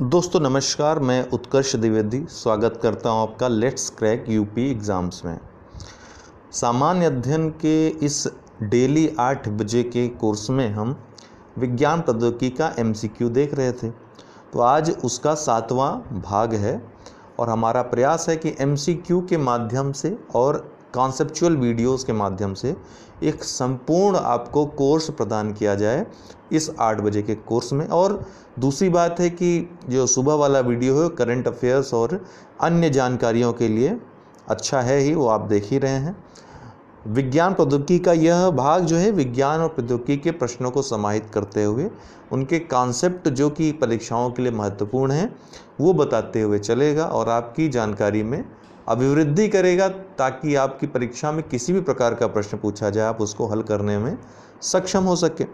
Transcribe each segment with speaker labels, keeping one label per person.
Speaker 1: दोस्तों नमस्कार मैं उत्कर्ष द्विवेदी स्वागत करता हूं आपका लेट्स क्रैक यूपी एग्ज़ाम्स में सामान्य अध्ययन के इस डेली आठ बजे के कोर्स में हम विज्ञान प्रौद्योगिकी का एमसीक्यू देख रहे थे तो आज उसका सातवां भाग है और हमारा प्रयास है कि एमसीक्यू के माध्यम से और कॉन्सेप्चुअल वीडियोस के माध्यम से एक संपूर्ण आपको कोर्स प्रदान किया जाए इस आठ बजे के कोर्स में और दूसरी बात है कि जो सुबह वाला वीडियो है करंट अफेयर्स और अन्य जानकारियों के लिए अच्छा है ही वो आप देख ही रहे हैं विज्ञान प्रौद्योगिकी का यह भाग जो है विज्ञान और प्रौद्योगिकी के प्रश्नों को समाहित करते हुए उनके कॉन्सेप्ट जो कि परीक्षाओं के लिए महत्वपूर्ण हैं वो बताते हुए चलेगा और आपकी जानकारी में अभिवृद्धि करेगा ताकि आपकी परीक्षा में किसी भी प्रकार का प्रश्न पूछा जाए आप उसको हल करने में सक्षम हो सके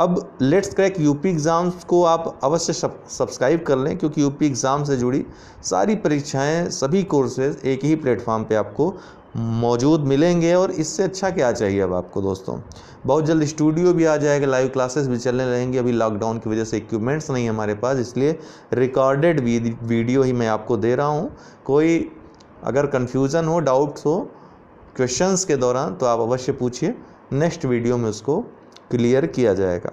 Speaker 1: अब लेट्स क्रैक यूपी एग्ज़ाम्स को आप अवश्य सब्सक्राइब कर लें क्योंकि यूपी एग्ज़ाम से जुड़ी सारी परीक्षाएं सभी कोर्सेज एक ही प्लेटफॉर्म पे आपको मौजूद मिलेंगे और इससे अच्छा क्या चाहिए अब आपको दोस्तों बहुत जल्द स्टूडियो भी आ जाएगा लाइव क्लासेस भी चलने लगेंगे अभी लॉकडाउन की वजह से इक्विपमेंट्स नहीं हमारे पास इसलिए रिकॉर्डेड वीडियो ही मैं आपको दे रहा हूँ कोई अगर कन्फ्यूज़न हो डाउट्स हो क्वेश्चंस के दौरान तो आप अवश्य पूछिए नेक्स्ट वीडियो में उसको क्लियर किया जाएगा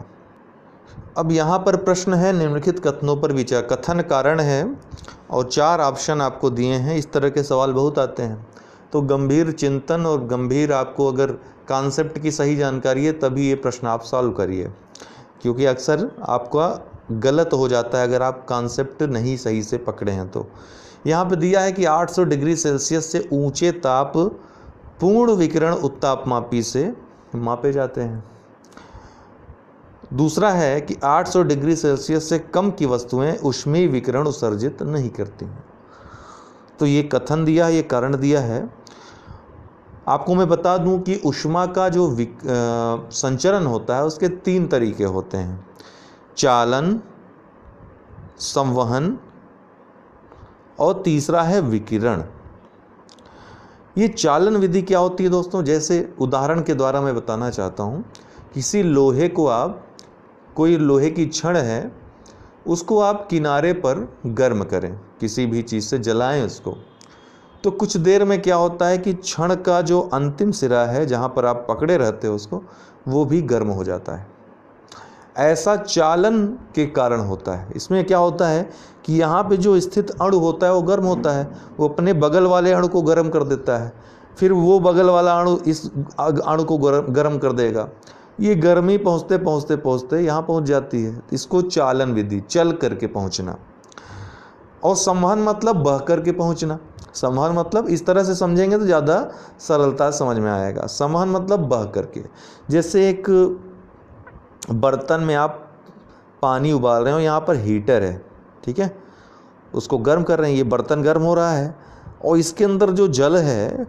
Speaker 1: अब यहाँ पर प्रश्न है निम्नलिखित कथनों पर विचार कथन कारण है और चार ऑप्शन आपको दिए हैं इस तरह के सवाल बहुत आते हैं तो गंभीर चिंतन और गंभीर आपको अगर कॉन्सेप्ट की सही जानकारी है तभी ये प्रश्न आप सॉल्व करिए क्योंकि अक्सर आपका गलत हो जाता है अगर आप कॉन्सेप्ट नहीं सही से पकड़े हैं तो यहाँ पे दिया है कि 800 डिग्री सेल्सियस से ऊंचे ताप पूर्ण विकिरण उत्ताप मापी से मापे जाते हैं दूसरा है कि 800 डिग्री सेल्सियस से कम की वस्तुएं उष्मी विकिरण उत्सर्जित नहीं करती हैं तो ये कथन दिया है ये कारण दिया है आपको मैं बता दूं कि उष्मा का जो आ, संचरण होता है उसके तीन तरीके होते हैं चालन संवहन और तीसरा है विकिरण ये चालन विधि क्या होती है दोस्तों जैसे उदाहरण के द्वारा मैं बताना चाहता हूँ किसी लोहे को आप कोई लोहे की छड़ है उसको आप किनारे पर गर्म करें किसी भी चीज़ से जलाएं उसको तो कुछ देर में क्या होता है कि क्षण का जो अंतिम सिरा है जहाँ पर आप पकड़े रहते हो उसको वो भी गर्म हो जाता है ऐसा चालन के कारण होता है इसमें क्या होता है कि यहाँ पे जो स्थित अणु होता है वो गर्म होता है वो अपने बगल वाले अणु को गर्म कर देता है फिर वो बगल वाला अणु इस अणु को गर्म गर्म कर देगा ये गर्मी पहुँचते पहुँचते पहुँचते यहाँ पहुँच जाती है इसको चालन विधि चल करके पहुँचना और संवहन मतलब बह करके पहुँचना संवहन मतलब इस तरह से समझेंगे तो ज़्यादा सरलता समझ में आएगा संवहन मतलब बह करके जैसे एक बर्तन में आप पानी उबाल रहे हो यहाँ पर हीटर है ठीक है उसको गर्म कर रहे हैं ये बर्तन गर्म हो रहा है और इसके अंदर जो जल है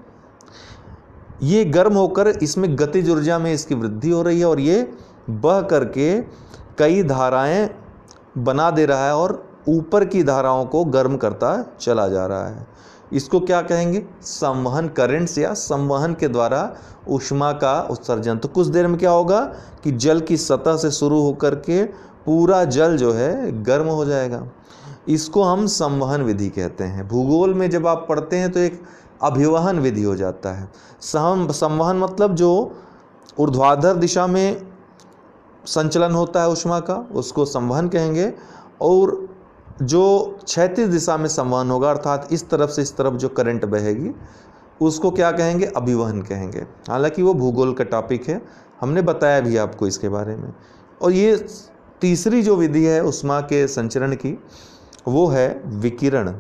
Speaker 1: ये गर्म होकर इसमें गतिज ऊर्जा में इसकी वृद्धि हो रही है और ये बह करके कई धाराएं बना दे रहा है और ऊपर की धाराओं को गर्म करता चला जा रहा है इसको क्या कहेंगे संवहन करेंट्स या संवहन के द्वारा उष्मा का उत्सर्जन तो कुछ देर में क्या होगा कि जल की सतह से शुरू होकर के पूरा जल जो है गर्म हो जाएगा इसको हम संवहन विधि कहते हैं भूगोल में जब आप पढ़ते हैं तो एक अभिवहन विधि हो जाता है सम संवहन मतलब जो ऊर्ध्वाधर दिशा में संचलन होता है उष्मा का उसको संवहन कहेंगे और जो क्षैतिज दिशा में संवहन होगा अर्थात इस तरफ से इस तरफ जो करंट बहेगी उसको क्या कहेंगे अभिवहन कहेंगे हालांकि वो भूगोल का टॉपिक है हमने बताया भी आपको इसके बारे में और ये तीसरी जो विधि है उष्मा के संचरण की वो है विकिरण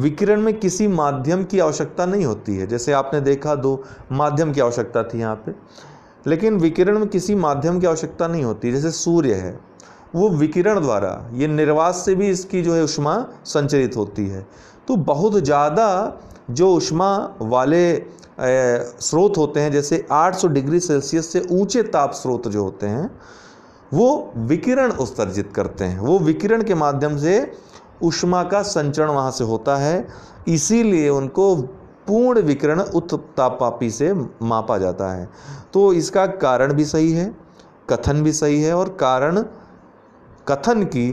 Speaker 1: विकिरण में किसी माध्यम की आवश्यकता नहीं होती है जैसे आपने देखा दो माध्यम की आवश्यकता थी यहाँ पे लेकिन विकिरण में किसी माध्यम की आवश्यकता नहीं होती जैसे सूर्य है वो विकिरण द्वारा ये निर्वास से भी इसकी जो है उष्मा संचरित होती है तो बहुत ज़्यादा जो उष्मा वाले स्रोत होते हैं जैसे 800 डिग्री सेल्सियस से ऊंचे ताप स्रोत जो होते हैं वो विकिरण उत्सर्जित करते हैं वो विकिरण के माध्यम से उष्मा का संचरण वहाँ से होता है इसीलिए उनको पूर्ण विकरण उत्तापापी से मापा जाता है तो इसका कारण भी सही है कथन भी सही है और कारण कथन की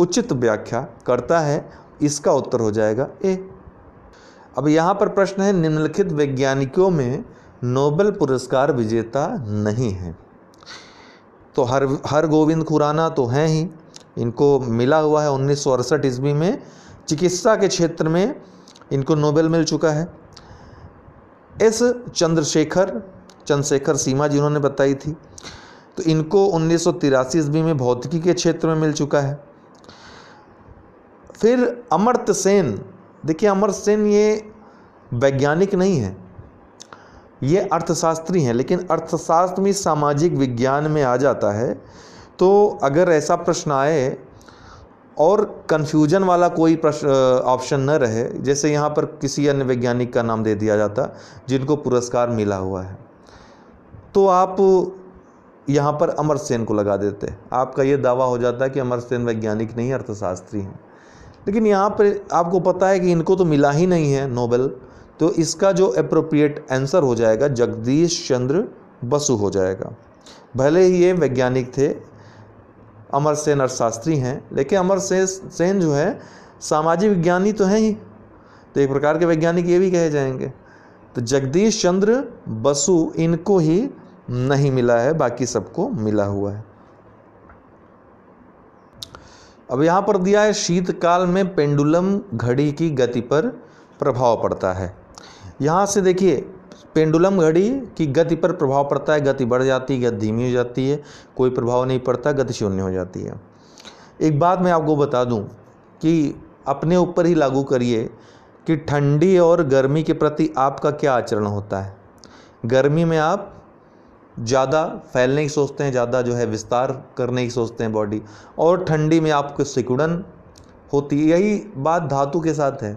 Speaker 1: उचित व्याख्या करता है इसका उत्तर हो जाएगा ए अब यहाँ पर प्रश्न है निम्नलिखित वैज्ञानिकों में नोबेल पुरस्कार विजेता नहीं है तो हर हर गोविंद खुराना तो हैं ही इनको मिला हुआ है उन्नीस सौ अड़सठ ईस्वी में चिकित्सा के क्षेत्र में इनको नोबेल मिल चुका है एस चंद्रशेखर चंद्रशेखर सीमा जिन्होंने बताई थी तो इनको उन्नीस सौ तिरासी ईस्वी में भौतिकी के क्षेत्र में मिल चुका है फिर अमर्त सेन देखिए अमर्त सेन ये वैज्ञानिक नहीं है ये अर्थशास्त्री हैं लेकिन अर्थशास्त्र में सामाजिक विज्ञान में आ जाता है तो अगर ऐसा प्रश्न आए और कन्फ्यूजन वाला कोई प्रश्न ऑप्शन न रहे जैसे यहाँ पर किसी अन्य वैज्ञानिक का नाम दे दिया जाता जिनको पुरस्कार मिला हुआ है तो आप यहाँ पर अमर सेन को लगा देते आपका ये दावा हो जाता है कि अमर सेन वैज्ञानिक नहीं अर्थशास्त्री हैं लेकिन यहाँ पर आपको पता है कि इनको तो मिला ही नहीं है नोबेल तो इसका जो अप्रोप्रिएट आंसर हो जाएगा जगदीश चंद्र बसु हो जाएगा भले ही ये वैज्ञानिक थे अमर सेन अर्थशास्त्री हैं लेकिन अमर सेन सेन जो है सामाजिक विज्ञानी तो हैं ही तो एक प्रकार के वैज्ञानिक ये भी कहे जाएंगे तो जगदीश चंद्र बसु इनको ही नहीं मिला है बाकी सबको मिला हुआ है अब यहाँ पर दिया है शीतकाल में पेंडुलम घड़ी की गति पर प्रभाव पड़ता है यहाँ से देखिए पेंडुलम घड़ी की गति पर प्रभाव पड़ता है गति बढ़ जाती है गति धीमी हो जाती है कोई प्रभाव नहीं पड़ता गति शून्य हो जाती है एक बात मैं आपको बता दूं कि अपने ऊपर ही लागू करिए कि ठंडी और गर्मी के प्रति आपका क्या आचरण होता है गर्मी में आप ज़्यादा फैलने की सोचते हैं ज़्यादा जो है विस्तार करने की सोचते हैं बॉडी और ठंडी में आपको सिकुड़न होती है यही बात धातु के साथ है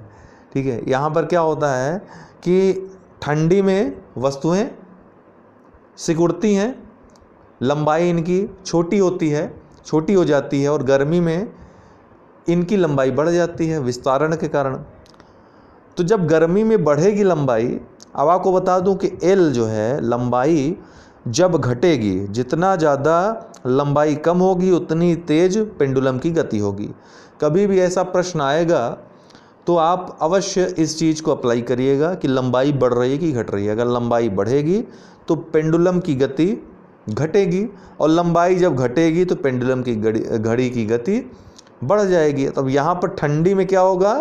Speaker 1: ठीक है यहाँ पर क्या होता है कि ठंडी में वस्तुएं सिकुड़ती हैं लंबाई इनकी छोटी होती है छोटी हो जाती है और गर्मी में इनकी लंबाई बढ़ जाती है विस्तारण के कारण तो जब गर्मी में बढ़ेगी लंबाई अब आपको बता दूं कि एल जो है लंबाई जब घटेगी जितना ज़्यादा लंबाई कम होगी उतनी तेज पेंडुलम की गति होगी कभी भी ऐसा प्रश्न आएगा तो आप अवश्य इस चीज़ को अप्लाई करिएगा कि लंबाई बढ़ रही है कि घट रही है अगर लंबाई बढ़ेगी तो पेंडुलम की गति घटेगी और लंबाई जब घटेगी तो पेंडुलम की घड़ी की गति बढ़ जाएगी तब यहाँ पर ठंडी में क्या होगा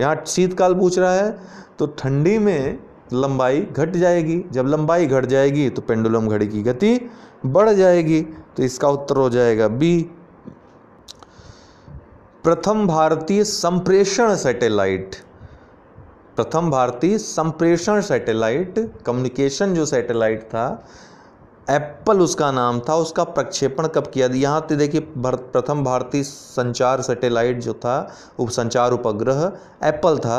Speaker 1: यहाँ शीतकाल पूछ रहा है तो ठंडी में लंबाई घट जाएगी जब लंबाई घट जाएगी तो पेंडुलम घड़ी की गति बढ़ जाएगी तो इसका उत्तर हो जाएगा बी प्रथम भारतीय संप्रेषण सैटेलाइट प्रथम भारतीय संप्रेषण सैटेलाइट कम्युनिकेशन जो सैटेलाइट था एप्पल उसका नाम था उसका प्रक्षेपण कब किया यहाँ तो देखिए प्रथम भारतीय संचार सैटेलाइट जो था उप संचार उपग्रह एप्पल था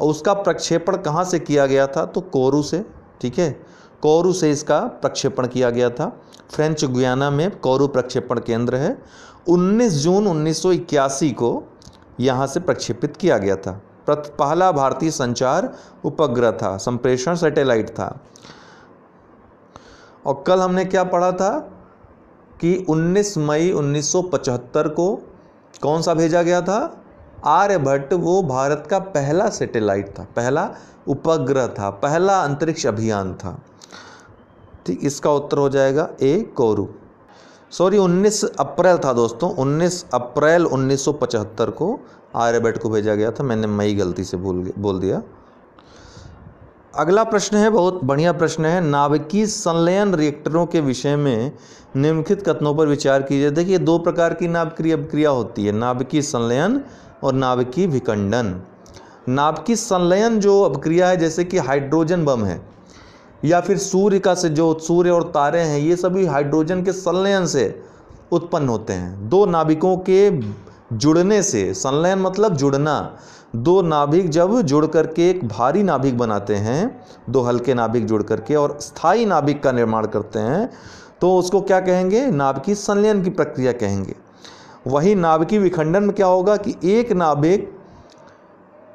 Speaker 1: और उसका प्रक्षेपण कहाँ से किया गया था तो कोरू से ठीक है कोरू से इसका प्रक्षेपण किया गया था फ्रेंच गुयाना में कोरू प्रक्षेपण केंद्र है 19 जून 1981 को यहाँ से प्रक्षेपित किया गया था पहला भारतीय संचार उपग्रह था संप्रेषण सैटेलाइट था और कल हमने क्या पढ़ा था कि 19 मई 1975 को कौन सा भेजा गया था आर्यभट्ट वो भारत का पहला सैटेलाइट था पहला उपग्रह था पहला अंतरिक्ष अभियान था ठीक इसका उत्तर हो जाएगा ए कौरू सॉरी 19 अप्रैल था दोस्तों 19 अप्रैल 1975 को आर्यभट को भेजा गया था मैंने मई गलती से भूल बोल दिया अगला प्रश्न है बहुत बढ़िया प्रश्न है नाभिकीय संलयन रिएक्टरों के विषय में निम्नलिखित कथनों पर विचार कीजिए देखिए दो प्रकार की नाभिकीय अभिक्रिया होती है नाभिकीय संलयन और नाभिकीय विखंडन नाभिकीय संलयन जो अभिक्रिया है जैसे कि हाइड्रोजन बम है या फिर सूर्य का से जो सूर्य और तारे हैं ये सभी हाइड्रोजन के संलयन से उत्पन्न होते हैं दो नाभिकों के जुड़ने से संलयन मतलब जुड़ना दो नाभिक जब जुड़ करके एक भारी नाभिक बनाते हैं दो हल्के नाभिक जुड़ करके और स्थायी नाभिक का निर्माण करते हैं तो उसको क्या कहेंगे नाभ की संलयन की प्रक्रिया कहेंगे वही नाभ की विखंडन में क्या होगा कि एक नाभिक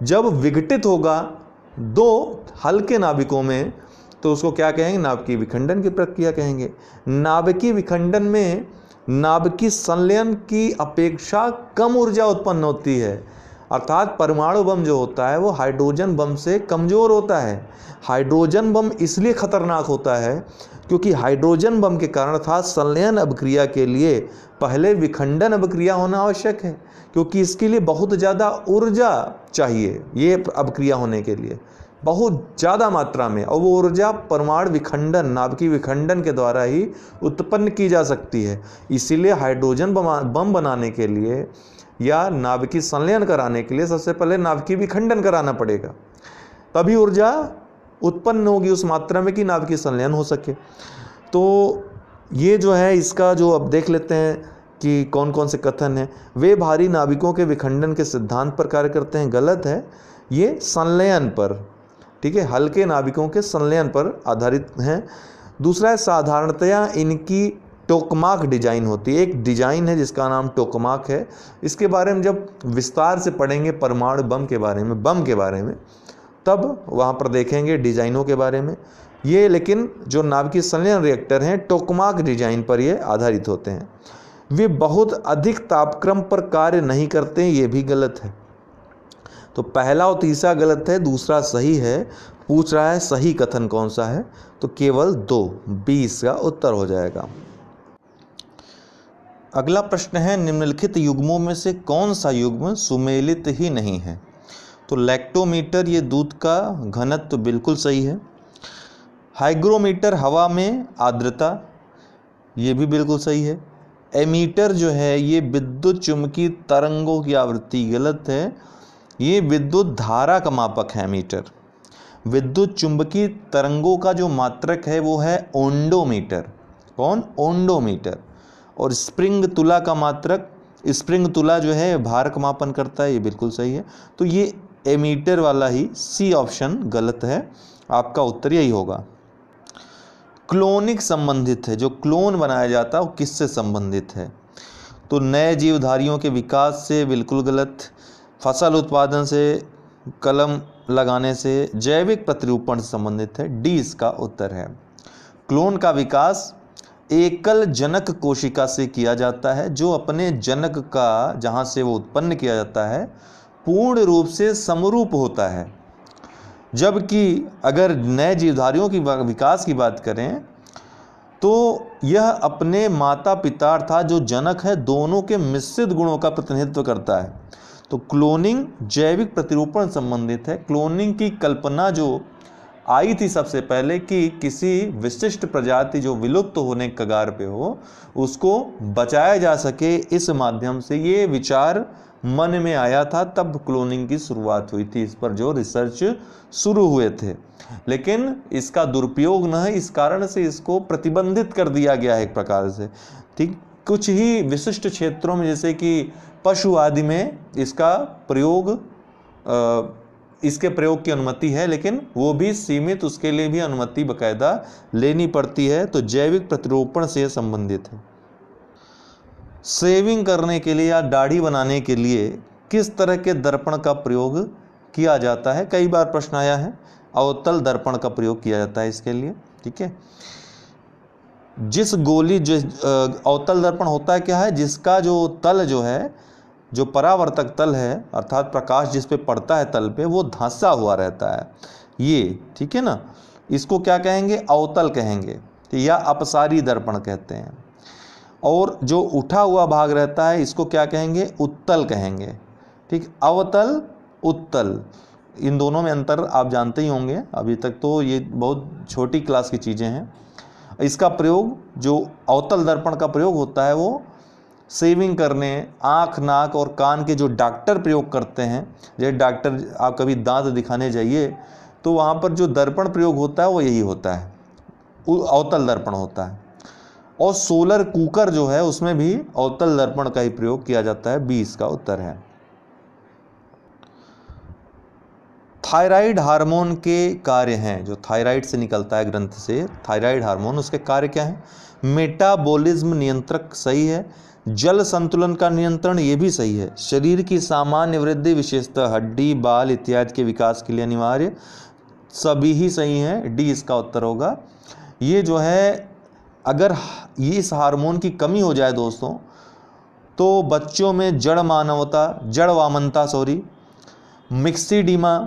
Speaker 1: जब विघटित होगा दो हल्के नाभिकों में तो उसको क्या कहेंगे नाभिकीय विखंडन की प्रक्रिया कहेंगे नाभिकीय विखंडन में नाभिकीय संलयन की अपेक्षा कम ऊर्जा उत्पन्न होती है अर्थात परमाणु बम जो होता है वो हाइड्रोजन बम से कमज़ोर होता है हाइड्रोजन बम इसलिए खतरनाक होता है क्योंकि हाइड्रोजन बम के कारण अर्थात संलयन अभिक्रिया के लिए पहले विखंडन अभिक्रिया होना आवश्यक है क्योंकि इसके लिए बहुत ज़्यादा ऊर्जा चाहिए ये अभिक्रिया होने के लिए बहुत ज़्यादा मात्रा में और वो ऊर्जा परमाणु विखंडन नाभिकीय विखंडन के द्वारा ही उत्पन्न की जा सकती है इसीलिए हाइड्रोजन बम बनाने के लिए या नाभिकीय संलयन कराने के लिए सबसे पहले नाभिकीय विखंडन कराना पड़ेगा तभी ऊर्जा उत्पन्न होगी उस मात्रा में कि नाभिकीय संलयन हो सके तो ये जो है इसका जो अब देख लेते हैं कि कौन कौन से कथन हैं वे भारी नाभिकों के विखंडन के सिद्धांत पर कार्य करते हैं गलत है ये संलयन पर ठीक है हल्के नाविकों के संलयन पर आधारित हैं दूसरा है साधारणतया इनकी टोकमाक डिजाइन होती है एक डिजाइन है जिसका नाम टोकमाक है इसके बारे में जब विस्तार से पढ़ेंगे परमाणु बम के बारे में बम के बारे में तब वहाँ पर देखेंगे डिजाइनों के बारे में ये लेकिन जो नाभिकी संलयन रिएक्टर हैं टोकमाक डिजाइन पर ये आधारित होते हैं वे बहुत अधिक तापक्रम पर कार्य नहीं करते ये भी गलत है तो पहला और तीसरा गलत है दूसरा सही है पूछ रहा है सही कथन कौन सा है तो केवल दो बी इसका उत्तर हो जाएगा अगला प्रश्न है निम्नलिखित युग्मों में से कौन सा युग्म सुमेलित ही नहीं है तो लैक्टोमीटर ये दूध का घनत्व तो बिल्कुल सही है हाइग्रोमीटर हवा में आर्द्रता ये भी बिल्कुल सही है एमीटर जो है ये विद्युत चुंबकीय तरंगों की आवृत्ति गलत है ये विद्युत धारा का मापक है मीटर विद्युत चुंबकीय तरंगों का जो मात्रक है वो है ओंडोमीटर कौन ओंडोमीटर और स्प्रिंग तुला का मात्रक स्प्रिंग तुला जो है भार का मापन करता है ये बिल्कुल सही है तो ये एमीटर वाला ही सी ऑप्शन गलत है आपका उत्तर यही होगा क्लोनिक संबंधित है जो क्लोन बनाया जाता है वो किससे संबंधित है तो नए जीवधारियों के विकास से बिल्कुल गलत फसल उत्पादन से कलम लगाने से जैविक प्रतिरूपण से संबंधित है डी इसका उत्तर है क्लोन का विकास एकल जनक कोशिका से किया जाता है जो अपने जनक का जहाँ से वो उत्पन्न किया जाता है पूर्ण रूप से समरूप होता है जबकि अगर नए जीवधारियों की विकास की बात करें तो यह अपने माता पिता अर्थात जो जनक है दोनों के मिश्रित गुणों का प्रतिनिधित्व करता है तो क्लोनिंग जैविक प्रतिरूपण संबंधित है क्लोनिंग की कल्पना जो आई थी सबसे पहले कि किसी विशिष्ट प्रजाति जो विलुप्त होने कगार पे हो उसको बचाया जा सके इस माध्यम से ये विचार मन में आया था तब क्लोनिंग की शुरुआत हुई थी इस पर जो रिसर्च शुरू हुए थे लेकिन इसका दुरुपयोग न है इस कारण से इसको प्रतिबंधित कर दिया गया है एक प्रकार से ठीक कुछ ही विशिष्ट क्षेत्रों में जैसे कि पशु आदि में इसका प्रयोग इसके प्रयोग की अनुमति है लेकिन वो भी सीमित उसके लिए भी अनुमति बकायदा लेनी पड़ती है तो जैविक प्रतिरोपण से संबंधित है सेविंग करने के लिए या दाढ़ी बनाने के लिए किस तरह के दर्पण का प्रयोग किया जाता है कई बार प्रश्न आया है अवतल दर्पण का प्रयोग किया जाता है इसके लिए ठीक है जिस गोली जिस अवतल दर्पण होता है क्या है जिसका जो तल जो है जो परावर्तक तल है अर्थात प्रकाश जिस पे पड़ता है तल पे वो धंसा हुआ रहता है ये ठीक है ना इसको क्या कहेंगे अवतल कहेंगे तो या अपसारी दर्पण कहते हैं और जो उठा हुआ भाग रहता है इसको क्या कहेंगे उत्तल कहेंगे ठीक अवतल उत्तल इन दोनों में अंतर आप जानते ही होंगे अभी तक तो ये बहुत छोटी क्लास की चीज़ें हैं इसका प्रयोग जो अवतल दर्पण का प्रयोग होता है वो सेविंग करने आँख नाक और कान के जो डॉक्टर प्रयोग करते हैं जैसे डॉक्टर आप कभी दांत दिखाने जाइए तो वहाँ पर जो दर्पण प्रयोग होता है वो यही होता है अवतल दर्पण होता है और सोलर कुकर जो है उसमें भी अवतल दर्पण का ही प्रयोग किया जाता है बीस का उत्तर है थायराइड हार्मोन के कार्य हैं जो थायराइड से निकलता है ग्रंथ से थायराइड हार्मोन उसके कार्य क्या हैं मेटाबॉलिज्म नियंत्रक सही है जल संतुलन का नियंत्रण ये भी सही है शरीर की सामान्य वृद्धि विशेषतः हड्डी बाल इत्यादि के विकास के लिए अनिवार्य सभी ही सही हैं डी इसका उत्तर होगा ये जो है अगर इस हार्मोन की कमी हो जाए दोस्तों तो बच्चों में जड़ मानवता जड़ वामनता सॉरी मिक्सीडीमा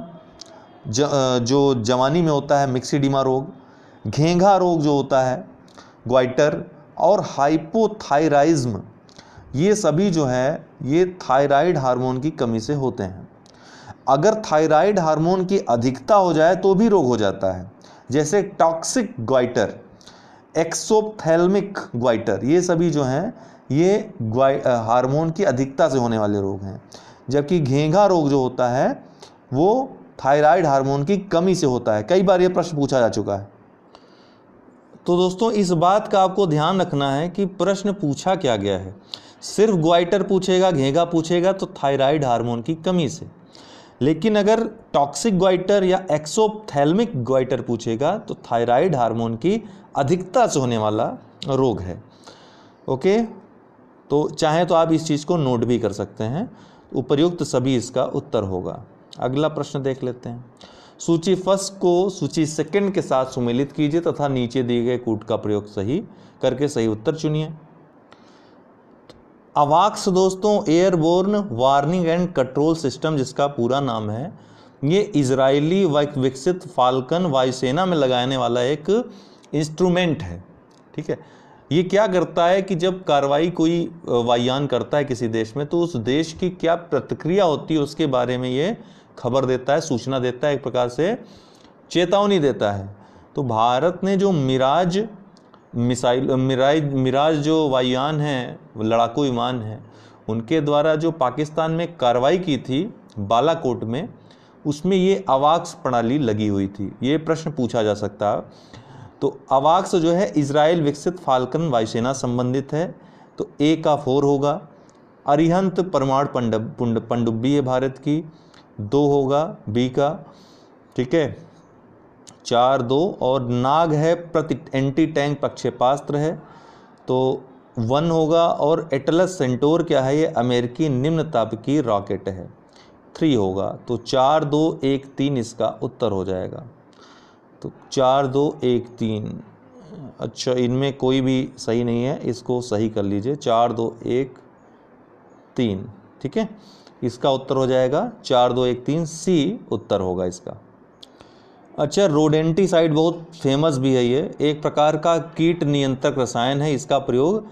Speaker 1: ज, जो जवानी में होता है मिक्सीडीमा रोग घेंघा रोग जो होता है ग्वाइटर और हाइपोथायराइज्म ये सभी जो है ये थायराइड हार्मोन की कमी से होते हैं अगर थायराइड हार्मोन की अधिकता हो जाए तो भी रोग हो जाता है जैसे टॉक्सिक ग्वाइटर एक्सोपथेलमिक ग्वाइटर ये सभी जो हैं ये हार्मोन की अधिकता से होने वाले रोग हैं जबकि घेंघा रोग जो होता है वो थायराइड हार्मोन की कमी से होता है कई बार ये प्रश्न पूछा जा चुका है तो दोस्तों इस बात का आपको ध्यान रखना है कि प्रश्न पूछा क्या गया है सिर्फ ग्वाइटर पूछेगा घेगा पूछेगा तो थायराइड हार्मोन की कमी से लेकिन अगर टॉक्सिक ग्वाइटर या एक्सोथैल्मिक ग्वाइटर पूछेगा तो थायराइड हार्मोन की अधिकता से होने वाला रोग है ओके तो चाहे तो आप इस चीज़ को नोट भी कर सकते हैं उपयुक्त सभी इसका उत्तर होगा अगला प्रश्न देख लेते हैं सूची फर्स्ट को सूची सेकंड के साथ सुमेलित कीजिए तथा नीचे दिए गए कूट का प्रयोग सही करके सही उत्तर चुनिए अवाक्स दोस्तों airborne warning and control system जिसका पूरा नाम है ये इजरायली विकसित फाल्कन वायुसेना में लगाने वाला एक इंस्ट्रूमेंट है ठीक है ये क्या करता है कि जब कार्रवाई कोई वायुयान करता है किसी देश में तो उस देश की क्या प्रतिक्रिया होती है उसके बारे में ये खबर देता है सूचना देता है एक प्रकार से चेतावनी देता है तो भारत ने जो मिराज मिसाइल मिराज मिराज जो वायुयान हैं लड़ाकू विमान हैं उनके द्वारा जो पाकिस्तान में कार्रवाई की थी बालाकोट में उसमें ये अवाक्स प्रणाली लगी हुई थी ये प्रश्न पूछा जा सकता तो अवाक्स जो है इसराइल विकसित फाल्कन वायुसेना संबंधित है तो ए का फोर होगा अरिहंत परमाण पंड पंडुब्बी है भारत की दो होगा बी का ठीक है चार दो और नाग है प्रति एंटी टैंक प्रक्षेपास्त्र है तो वन होगा और एटलस सेंटोर क्या है ये अमेरिकी निम्न ताप की रॉकेट है थ्री होगा तो चार दो एक तीन इसका उत्तर हो जाएगा तो चार दो एक तीन अच्छा इनमें कोई भी सही नहीं है इसको सही कर लीजिए चार दो एक तीन ठीक है इसका उत्तर हो जाएगा चार दो एक तीन सी उत्तर होगा इसका अच्छा रोडेंटीसाइड बहुत फेमस भी है ये एक प्रकार का कीट नियंत्रक रसायन है इसका प्रयोग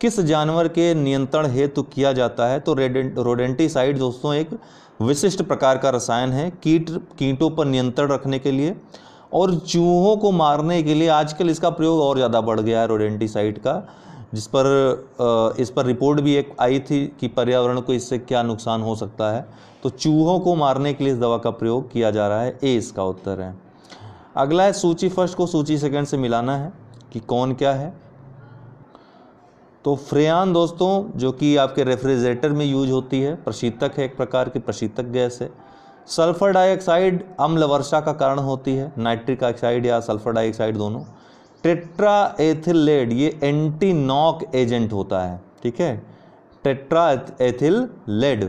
Speaker 1: किस जानवर के नियंत्रण हेतु किया जाता है तो रोडेंटीसाइड दोस्तों एक विशिष्ट प्रकार का रसायन है कीट कीटों पर नियंत्रण रखने के लिए और चूहों को मारने के लिए आजकल इसका प्रयोग और ज़्यादा बढ़ गया है रोडेंटीसाइड का जिस पर इस पर रिपोर्ट भी एक आई थी कि पर्यावरण को इससे क्या नुकसान हो सकता है तो चूहों को मारने के लिए इस दवा का प्रयोग किया जा रहा है ए इसका उत्तर है अगला है सूची फर्स्ट को सूची सेकंड से मिलाना है कि कौन क्या है तो फ्रेन दोस्तों जो कि आपके रेफ्रिजरेटर में यूज होती है प्रशीतक है एक प्रकार की प्रशीतक गैस है सल्फर डाइऑक्साइड अम्ल वर्षा का कारण होती है नाइट्रिक ऑक्साइड या सल्फर डाइऑक्साइड दोनों टेट्रा एथिलेड ये एंटी नॉक एजेंट होता है ठीक है टेट्रा एथिल लेड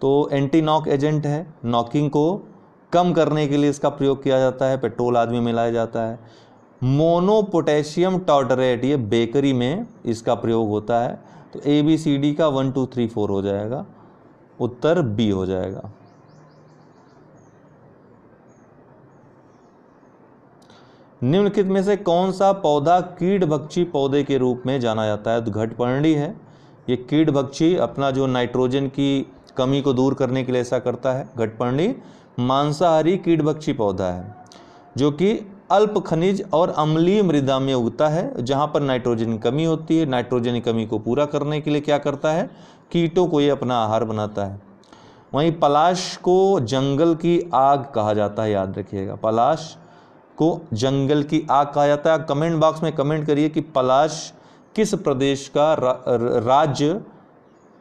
Speaker 1: तो एंटी नॉक एजेंट है नॉकिंग को कम करने के लिए इसका प्रयोग किया जाता है पेट्रोल आदमी मिलाया जाता है मोनोपोटेशियम टॉटरेट ये बेकरी में इसका प्रयोग होता है तो ए बी सी डी का वन टू थ्री फोर हो जाएगा उत्तर बी हो जाएगा निम्नलिखित में से कौन सा पौधा कीट भक्षी पौधे के रूप में जाना जाता है तो घटपर्णी है ये कीट भक्षी अपना जो नाइट्रोजन की कमी को दूर करने के लिए ऐसा करता है घटपर्णी मांसाहारी कीटभक्षी पौधा है जो कि अल्प खनिज और अम्लीय मृदा में उगता है जहाँ पर नाइट्रोजन की कमी होती है नाइट्रोजन की कमी को पूरा करने के लिए क्या करता है कीटों को ये अपना आहार बनाता है वहीं पलाश को जंगल की आग कहा जाता है याद रखिएगा पलाश को जंगल की आग कहा जाता है कमेंट बॉक्स में कमेंट करिए कि पलाश किस प्रदेश का रा, राज्य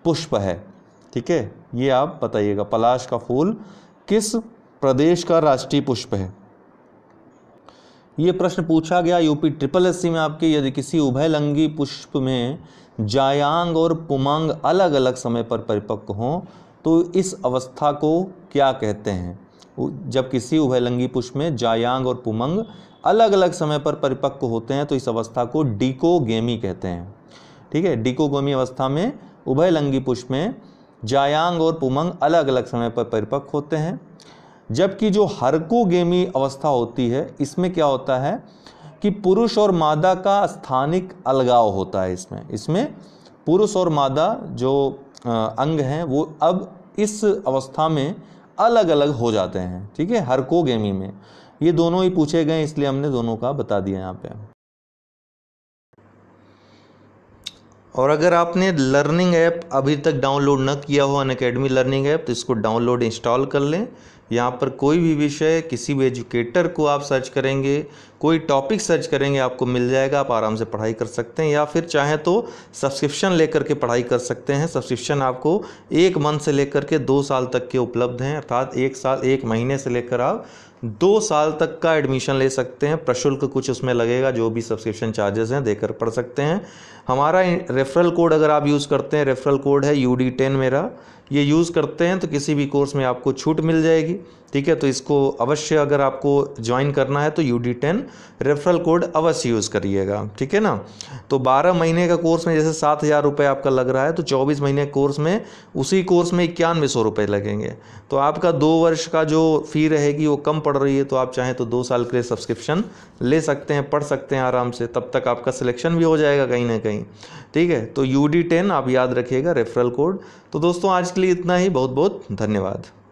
Speaker 1: पुष्प है ठीक है ये आप बताइएगा पलाश का फूल किस प्रदेश का राष्ट्रीय पुष्प है ये प्रश्न पूछा गया यूपी ट्रिपल एससी में आपके यदि किसी उभयलंगी पुष्प में जायांग और पुमांग अलग अलग समय पर परिपक्व हों तो इस अवस्था को क्या कहते हैं जब किसी उभयलंगी पुष्प में जायांग और पुमंग अलग अलग समय पर परिपक्व होते हैं तो इस अवस्था को डिकोगेमी कहते हैं ठीक है डिकोगेमी अवस्था में उभयलंगी पुष्प में जायांग और पुमंग अलग अलग समय पर परिपक्व होते हैं जबकि जो हरकोगेमी अवस्था होती है इसमें क्या होता है कि पुरुष और मादा का स्थानिक अलगाव होता है इसमें इसमें पुरुष और मादा जो अंग हैं वो अब इस अवस्था में अलग अलग हो जाते हैं ठीक है हरकोगेमी में ये दोनों ही पूछे गए इसलिए हमने दोनों का बता दिया यहाँ पे और अगर आपने लर्निंग ऐप अभी तक डाउनलोड न किया हो अनकेडमी लर्निंग ऐप तो इसको डाउनलोड इंस्टॉल कर लें यहाँ पर कोई भी विषय किसी भी एजुकेटर को आप सर्च करेंगे कोई टॉपिक सर्च करेंगे आपको मिल जाएगा आप आराम से पढ़ाई कर सकते हैं या फिर चाहें तो सब्सक्रिप्शन लेकर के पढ़ाई कर सकते हैं सब्सक्रिप्शन आपको एक मंथ से लेकर के दो साल तक के उपलब्ध हैं अर्थात एक साल एक महीने से लेकर आप दो साल तक का एडमिशन ले सकते हैं प्रशुल्क कुछ उसमें लगेगा जो भी सब्सक्रिप्शन चार्जेस हैं देकर पढ़ सकते हैं हमारा रेफरल कोड अगर आप यूज़ करते हैं रेफरल कोड है यू डी टेन मेरा ये यूज़ करते हैं तो किसी भी कोर्स में आपको छूट मिल जाएगी ठीक है तो इसको अवश्य अगर आपको ज्वाइन करना है तो U D ten referral code अवश्य यूज़ करिएगा ठीक है ना तो बारह महीने का कोर्स में जैसे सात हज़ार रुपये आपका लग रहा है तो चौबीस महीने कोर्स में उसी कोर्स में इक्यानवे सौ रुपये लगेंगे तो आपका दो वर्ष का जो फ़ी रहेगी वो कम पड़ रही है तो आप चाहें तो दो साल के लिए सब्सक्रिप्शन ले सकते हैं पढ़ सकते हैं आराम से तब तक आपका सिलेक्शन भी हो जाएगा कहीं ना कहीं ठीक है तो यू डी टेन आप याद रखिएगा रेफरल कोड तो दोस्तों आज के लिए इतना ही बहुत बहुत धन्यवाद